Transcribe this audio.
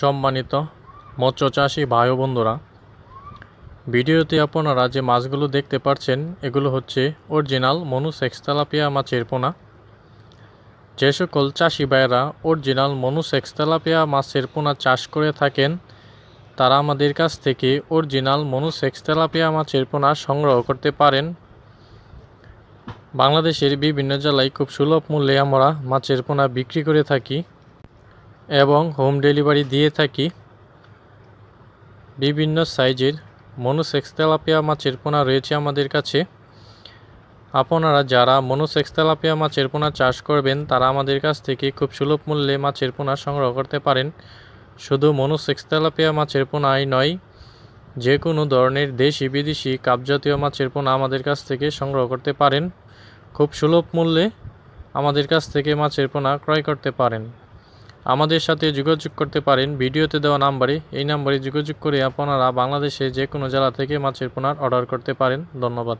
সম্মানিত মৎস্য চাষি ভাই বন্ধুরা ভিডিওতে আপনারা যে মাছগুলো দেখতে পাচ্ছেন এগুলো হচ্ছে অরিজিনাল মনুস এক্সতালাপিয়া মাছের পোনা যে সকল চাষি ভাইয়েরা অরিজিনাল মনুস এক্সতালাপিয়া মাছের পোনা চাষ করে থাকেন তারা আমাদের কাছ থেকে অরিজিনাল মনুস এক্সতালাপিয়া মাছের পোনা সংগ্রহ করতে পারেন বাংলাদেশের বিভিন্ন জেলায় খুব সুলভ মূল্যে আমরা মাছের পোনা বিক্রি করে থাকি এবং হোম ডেলিভারি দিয়ে থাকি বিভিন্ন সাইজের মনোসেক্স তেলাপিয়া মাছের পোনা রয়েছে আমাদের কাছে আপনারা যারা মনোসেক্স তেলাপিয়া মাছের পোনা চাষ করবেন তারা আমাদের কাছ থেকে খুব সুলভ মূল্যে মাছের পোনা সংগ্রহ করতে পারেন শুধু মনোসেক্স তেলাপিয়া মাছের পোনাই নয় যে কোনো ধরনের দেশি বিদেশি কাপজাতীয় মাছের পোনা আমাদের কাছ থেকে সংগ্রহ করতে পারেন খুব সুলভ মূল্যে আমাদের কাছ থেকে মাছের পোনা ক্রয় করতে পারেন আমাদের সাথে যোগাযোগ করতে পারেন ভিডিওতে দেওয়া নাম্বারে এই নাম্বারে যোগাযোগ করে আপনারা বাংলাদেশে যে কোনো জেলা থেকে মাছের পোনার অর্ডার করতে পারেন ধন্যবাদ